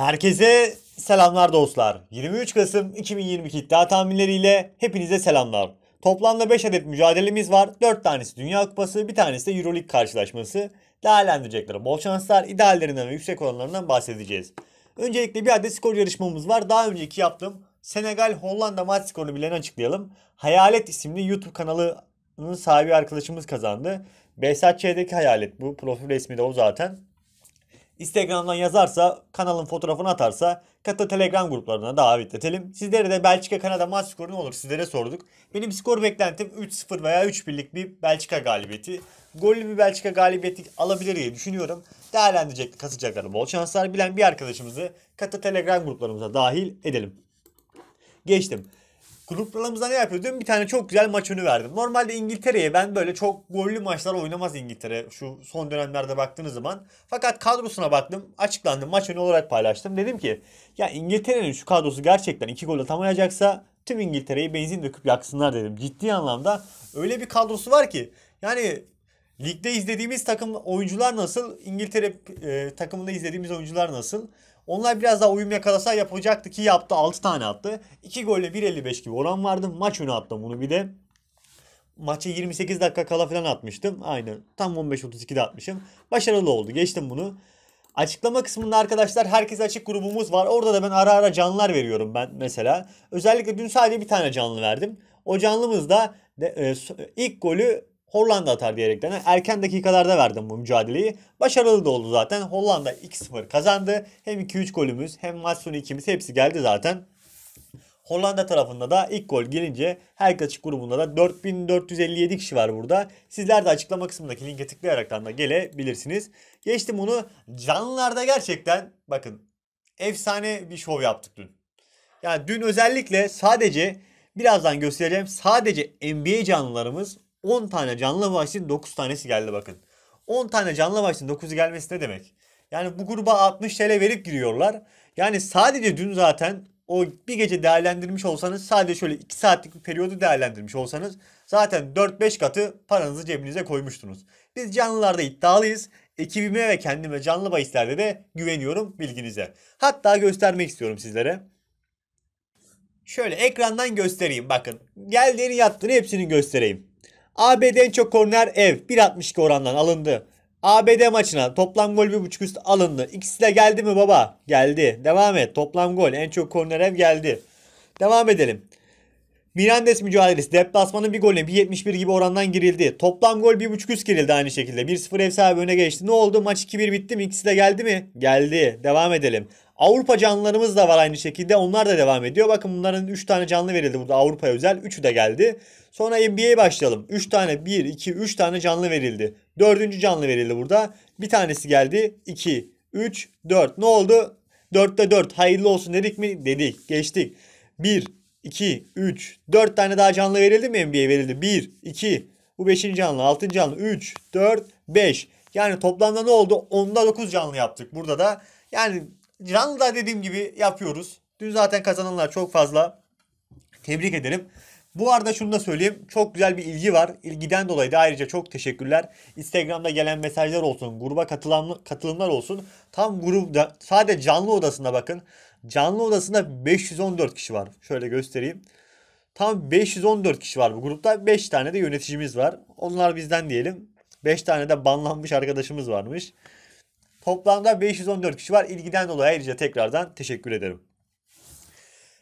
Herkese selamlar dostlar. 23 Kasım 2022 iddia tahminleriyle hepinize selamlar. Toplamda 5 adet mücadelemiz var. 4 tanesi Dünya Kupası, bir tanesi de Euroleague karşılaşması. Değerlendirecekleri bol şanslar, ideallerinden ve yüksek oranlarından bahsedeceğiz. Öncelikle bir adet skor yarışmamız var. Daha önceki yaptığım Senegal-Hollanda maç skorunu bilen açıklayalım. Hayalet isimli YouTube kanalının sahibi arkadaşımız kazandı. Behzat Ç'deki Hayalet bu. Profil resmi de o zaten. Instagram'dan yazarsa, kanalın fotoğrafını atarsa katı Telegram gruplarına davet edelim. Sizlere de Belçika Kanada maç skoru ne olur sizlere sorduk. Benim skor beklentim 3-0 veya 3-1'lik bir Belçika galibiyeti. Gollü bir Belçika galibiyeti alabilir diye düşünüyorum. Değerlendirecek kasacakları bol şanslar bilen bir arkadaşımızı katı Telegram gruplarımıza dahil edelim. Geçtim. Gruplarımızda ne yapıyoruz Dün bir tane çok güzel maç önü verdim. Normalde İngiltere'ye ben böyle çok gollü maçlar oynamaz İngiltere şu son dönemlerde baktığınız zaman. Fakat kadrosuna baktım. açıklandım Maç önü olarak paylaştım. Dedim ki ya İngiltere'nin şu kadrosu gerçekten iki gol atamayacaksa tüm İngiltere'yi benzin döküp yaksınlar dedim. Ciddi anlamda öyle bir kadrosu var ki yani ligde izlediğimiz takım oyuncular nasıl? İngiltere e, takımında izlediğimiz oyuncular nasıl? Onlar biraz daha uyum yakalasa yapacaktı ki yaptı 6 tane attı. 2 golle 1.55 gibi oran vardı. Maç önü attım bunu bir de. Maçı 28 dakika kala falan atmıştım. Aynı tam 15.32'de atmışım. Başarılı oldu geçtim bunu. Açıklama kısmında arkadaşlar herkes açık grubumuz var. Orada da ben ara ara canlılar veriyorum ben mesela. Özellikle dün sadece bir tane canlı verdim. O canlımızda de, e, ilk golü Hollanda atar diyerekten erken dakikalarda verdim bu mücadeleyi. Başarılı da oldu zaten. Hollanda 2-0 kazandı. Hem 2-3 golümüz hem maç sonu ikimiz hepsi geldi zaten. Hollanda tarafında da ilk gol gelince herkes açık grubunda da 4457 kişi var burada. Sizler de açıklama kısmındaki linke tıklayarak da gelebilirsiniz. Geçtim bunu canlılarda gerçekten bakın efsane bir şov yaptık dün. Yani dün özellikle sadece birazdan göstereceğim sadece NBA canlılarımız 10 tane canlı vahşinin 9 tanesi geldi bakın. 10 tane canlı vahşinin 9'u gelmesi ne demek? Yani bu gruba 60 TL verip giriyorlar. Yani sadece dün zaten o bir gece değerlendirmiş olsanız sadece şöyle 2 saatlik bir periyodu değerlendirmiş olsanız zaten 4-5 katı paranızı cebinize koymuştunuz. Biz canlılarda iddialıyız. Ekibime ve kendime canlı bahislerde de güveniyorum bilginize. Hatta göstermek istiyorum sizlere. Şöyle ekrandan göstereyim bakın. Geldiğini yaptığını hepsini göstereyim. ABD'nin çok korner ev 1.62 orandan alındı. ABD maçına toplam gol 1.5 üst alındı. İkisi de geldi mi baba? Geldi. Devam et. Toplam gol en çok korner ev geldi. Devam edelim. Mirandes mücadelesi deplasmanın bir golüne 1.71 gibi orandan girildi. Toplam gol 1.5 üst girildi aynı şekilde. 1-0 ev sahibi öne geçti. Ne oldu? Maç 2-1 bitti mi? İkisi de geldi mi? Geldi. Devam edelim. Avrupa canlılarımız da var aynı şekilde. Onlar da devam ediyor. Bakın bunların 3 tane canlı verildi burada Avrupa'ya özel. 3'ü de geldi. Sonra NBA'ye başlayalım. 3 tane 1, 2, 3 tane canlı verildi. 4. canlı verildi burada. Bir tanesi geldi. 2, 3, 4. Ne oldu? 4'te 4. Hayırlı olsun dedik mi? Dedik. Geçtik. 1, 2, 3, 4 tane daha canlı verildi mi NBA verildi? 1, 2, bu 5. canlı, 6. canlı, 3, 4, 5. Yani toplamda ne oldu? 10'da 9 canlı yaptık burada da. Yani canlı da dediğim gibi yapıyoruz. Dün zaten kazananlar çok fazla. Tebrik ederim. Bu arada şunu da söyleyeyim. Çok güzel bir ilgi var. İlgiden dolayı da ayrıca çok teşekkürler. Instagram'da gelen mesajlar olsun, gruba katılan, katılımlar olsun. Tam grupta sadece canlı odasında bakın. Canlı odasında 514 kişi var. Şöyle göstereyim. Tam 514 kişi var bu grupta. 5 tane de yöneticimiz var. Onlar bizden diyelim. 5 tane de banlanmış arkadaşımız varmış. Toplamda 514 kişi var. İlgiden dolayı ayrıca tekrardan teşekkür ederim.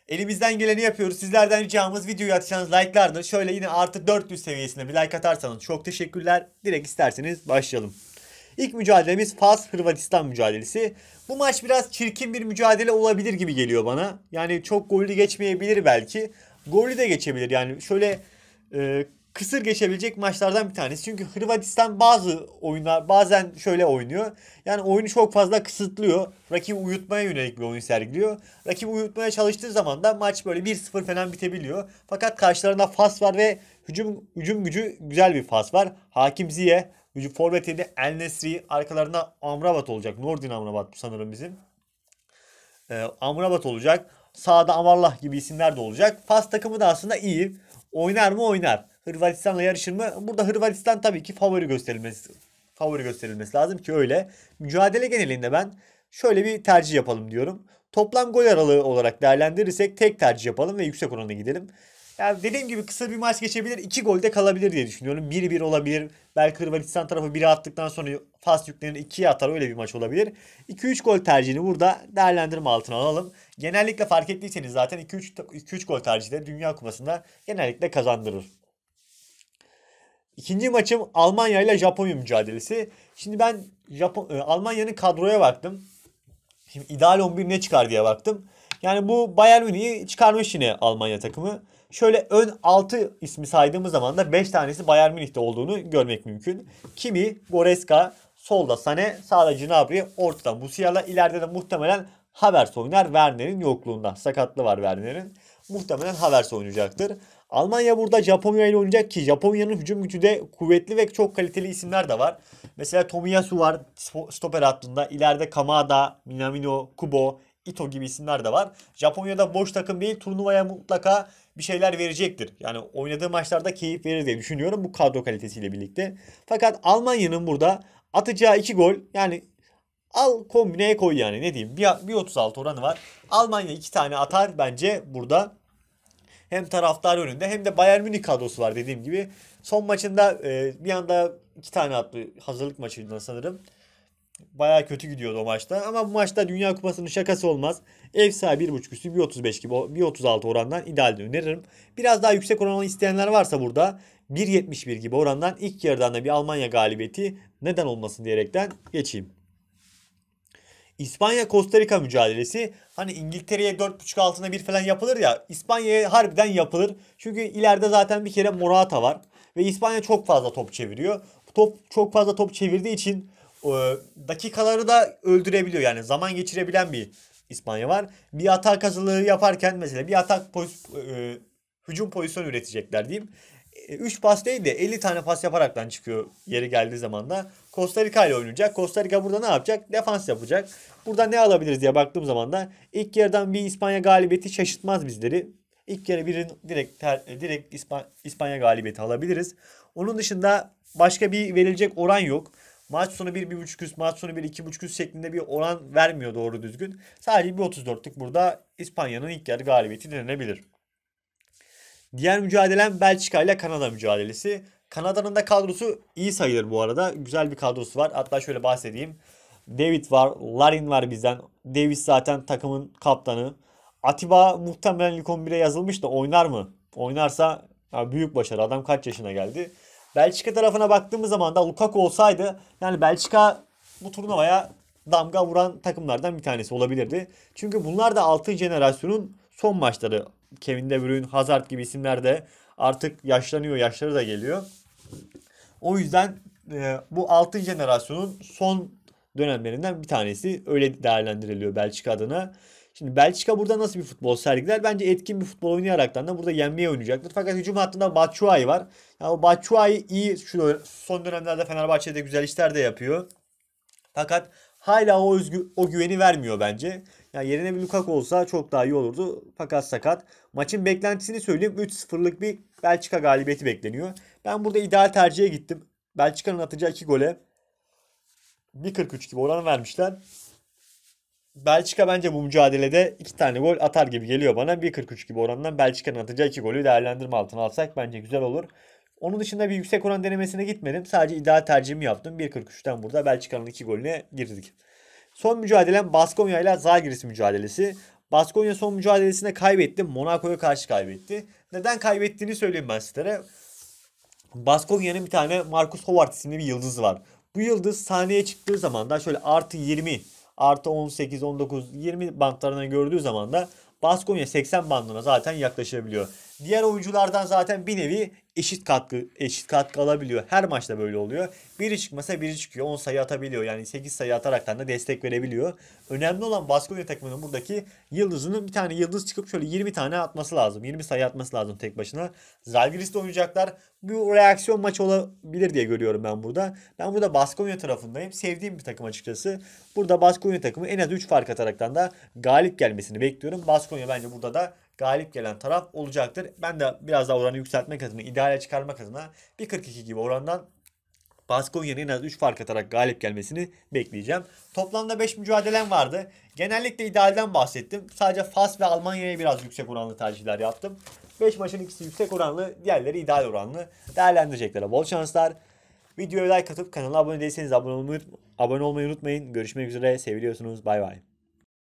Elimizden geleni yapıyoruz. Sizlerden ricamız videoyu atacağınız like'lardır. Şöyle yine artı 400 seviyesinde bir like atarsanız çok teşekkürler. Direkt isterseniz başlayalım. İlk mücadelemiz Fas Hırvatistan mücadelesi. Bu maç biraz çirkin bir mücadele olabilir gibi geliyor bana. Yani çok gollü geçmeyebilir belki. Gollü de geçebilir. Yani şöyle e, kısır geçebilecek maçlardan bir tanesi. Çünkü Hırvatistan bazı oyunlar bazen şöyle oynuyor. Yani oyunu çok fazla kısıtlıyor. Rakibi uyutmaya yönelik bir oyun sergiliyor. Rakibi uyutmaya çalıştığı zaman da maç böyle 1-0 falan bitebiliyor. Fakat karşılarında Fas var ve hücum, hücum gücü güzel bir Fas var. Hakim Ziye, hücum forveti de El Nesri, arkalarında Amrabat olacak. Nordin Amrabat sanırım bizim. Ee, Amrabat olacak. Sağda Amarlah gibi isimler de olacak. Fas takımı da aslında iyi. Oynar mı oynar. Hırvatistan'la yarışır mı? Burada Hırvatistan tabii ki favori gösterilmesi favori gösterilmesi lazım ki öyle. Mücadele genelinde ben şöyle bir tercih yapalım diyorum. Toplam gol aralığı olarak değerlendirirsek tek tercih yapalım ve yüksek oranına gidelim. Yani dediğim gibi kısa bir maç geçebilir. 2 golde kalabilir diye düşünüyorum. 1-1 olabilir. Belki Hırvatistan tarafı 1'e attıktan sonra Fas yüklerini 2'ye atar. Öyle bir maç olabilir. 2-3 gol tercihini burada değerlendirme altına alalım. Genellikle fark ettiyseniz zaten 2-3 gol tercihleri Dünya Kupası'nda genellikle kazandırır. İkinci maçım Almanya ile Japonya mücadelesi. Şimdi ben Japon e, Almanya'nın kadroya baktım. Şimdi ideal 11 ne çıkar diye baktım. Yani bu Bayern Münih'i çıkarmış yine Almanya takımı. Şöyle ön 6 ismi saydığımız zaman da 5 tanesi Bayern Münih'te olduğunu görmek mümkün. Kimi, Goreska, solda Sane, sağda Gnabry, ortada Musiala, ileride de muhtemelen Havertz oynar Werner'in yokluğunda. Sakatlı var Werner'in. Muhtemelen Havertz oynayacaktır. Almanya burada Japonya ile oynayacak ki Japonya'nın hücum gücü de kuvvetli ve çok kaliteli isimler de var. Mesela Tomiyasu var stoper hattında. İleride Kamada, Minamino, Kubo, Ito gibi isimler de var. Japonya'da boş takım değil turnuvaya mutlaka bir şeyler verecektir. Yani oynadığı maçlarda keyif verir diye düşünüyorum bu kadro kalitesiyle birlikte. Fakat Almanya'nın burada atacağı iki gol yani al kombineye koy yani ne diyeyim bir, bir 36 oranı var. Almanya iki tane atar bence burada. Hem taraftar önünde hem de Bayern Münih kadrosu var dediğim gibi. Son maçında e, bir anda iki tane attı hazırlık maçıydı sanırım. Baya kötü gidiyordu o maçta. Ama bu maçta Dünya Kupası'nın şakası olmaz. Ev sahibi 1.5 üstü 1.35 gibi 1.36 orandan ideal öneririm. Biraz daha yüksek oranı isteyenler varsa burada 1.71 gibi orandan ilk yarıdan da bir Almanya galibiyeti neden olmasın diyerekten geçeyim. İspanya Costa Rika mücadelesi hani İngiltere'ye 4.5 altına bir falan yapılır ya İspanya'ya harbiden yapılır. Çünkü ileride zaten bir kere Morata var ve İspanya çok fazla top çeviriyor. Top çok fazla top çevirdiği için e, dakikaları da öldürebiliyor yani zaman geçirebilen bir İspanya var. Bir atak hazırlığı yaparken mesela bir atak poz, e, hücum pozisyonu üretecekler diyeyim. 3 pas değil de 50 tane pas yaparaktan çıkıyor yeri geldiği zaman da. Costa Rica ile oynayacak. Costa Rica burada ne yapacak? Defans yapacak. Burada ne alabiliriz diye baktığım zaman da ilk yerden bir İspanya galibiyeti şaşırtmaz bizleri. İlk yarı birin direkt ter, e, direkt İspanya, İspanya galibiyeti alabiliriz. Onun dışında başka bir verilecek oran yok. Maç sonu 1-1.5 üst, maç sonu 1-2.5 üst şeklinde bir oran vermiyor doğru düzgün. Sadece bir 34'lük burada İspanya'nın ilk yarı galibiyeti denilebilir. Diğer mücadelem Belçika ile Kanada mücadelesi. Kanada'nın da kadrosu iyi sayılır bu arada. Güzel bir kadrosu var. Hatta şöyle bahsedeyim. David var, Larin var bizden. Davis zaten takımın kaptanı. Atiba muhtemelen ilk 11'e yazılmış da oynar mı? Oynarsa büyük başarı. Adam kaç yaşına geldi? Belçika tarafına baktığımız zaman da Lukaku olsaydı yani Belçika bu turnuvaya damga vuran takımlardan bir tanesi olabilirdi. Çünkü bunlar da 6 jenerasyonun son maçları Kevin De Bruyne, Hazard gibi isimler de artık yaşlanıyor, yaşları da geliyor. O yüzden e, bu altın jenerasyonun son dönemlerinden bir tanesi öyle değerlendiriliyor Belçika adına. Şimdi Belçika burada nasıl bir futbol sergiler? Bence etkin bir futbol oynayaraktan da burada yenmeye oynayacaktır. Fakat hücum hattında Batshuayi var. Yani o Batshuayi iyi şu son dönemlerde Fenerbahçe'de güzel işler de yapıyor. Fakat hala o, özgü, o güveni vermiyor bence. Yani yerine bir Lukaku olsa çok daha iyi olurdu. Fakat sakat. Maçın beklentisini söyleyeyim. 3-0'lık bir Belçika galibiyeti bekleniyor. Ben burada ideal tercihe gittim. Belçika'nın atacağı 2 gole 1.43 gibi oran vermişler. Belçika bence bu mücadelede 2 tane gol atar gibi geliyor bana. 1.43 gibi orandan Belçika'nın atacağı 2 golü değerlendirme altına alsak bence güzel olur. Onun dışında bir yüksek oran denemesine gitmedim. Sadece ideal tercihimi yaptım. 1.43'ten burada Belçika'nın 2 golüne girdik. Son mücadelem Baskonya ile Zagiris mücadelesi. Baskonya son mücadelesinde kaybetti. Monaco'ya karşı kaybetti. Neden kaybettiğini söyleyeyim ben sizlere. Baskonya'nın bir tane Marcus Howard isimli bir yıldızı var. Bu yıldız sahneye çıktığı zaman da şöyle artı 20, artı 18, 19, 20 bantlarına gördüğü zaman da Baskonya 80 bandına zaten yaklaşabiliyor. Diğer oyunculardan zaten bir nevi eşit katkı eşit katkı alabiliyor. Her maçta böyle oluyor. Biri çıkmasa biri çıkıyor. 10 sayı atabiliyor. Yani 8 sayı ataraktan da destek verebiliyor. Önemli olan Baskonya takımının buradaki yıldızının bir tane yıldız çıkıp şöyle 20 tane atması lazım. 20 sayı atması lazım tek başına. Zalgiris'te oynayacaklar. Bu reaksiyon maçı olabilir diye görüyorum ben burada. Ben burada Baskonya tarafındayım. Sevdiğim bir takım açıkçası. Burada Baskonya takımı en az 3 fark ataraktan da galip gelmesini bekliyorum. Baskonya bence burada da galip gelen taraf olacaktır. Ben de biraz daha oranı yükseltmek adına, ideale çıkarmak adına 1.42 gibi orandan Baskonya'nın en az 3 fark atarak galip gelmesini bekleyeceğim. Toplamda 5 mücadelem vardı. Genellikle idealden bahsettim. Sadece Fas ve Almanya'ya biraz yüksek oranlı tercihler yaptım. 5 maçın ikisi yüksek oranlı, diğerleri ideal oranlı. Değerlendireceklere bol şanslar. Videoya like atıp kanala abone değilseniz abone olmayı, abone olmayı unutmayın. Görüşmek üzere. Seviliyorsunuz. Bay bay.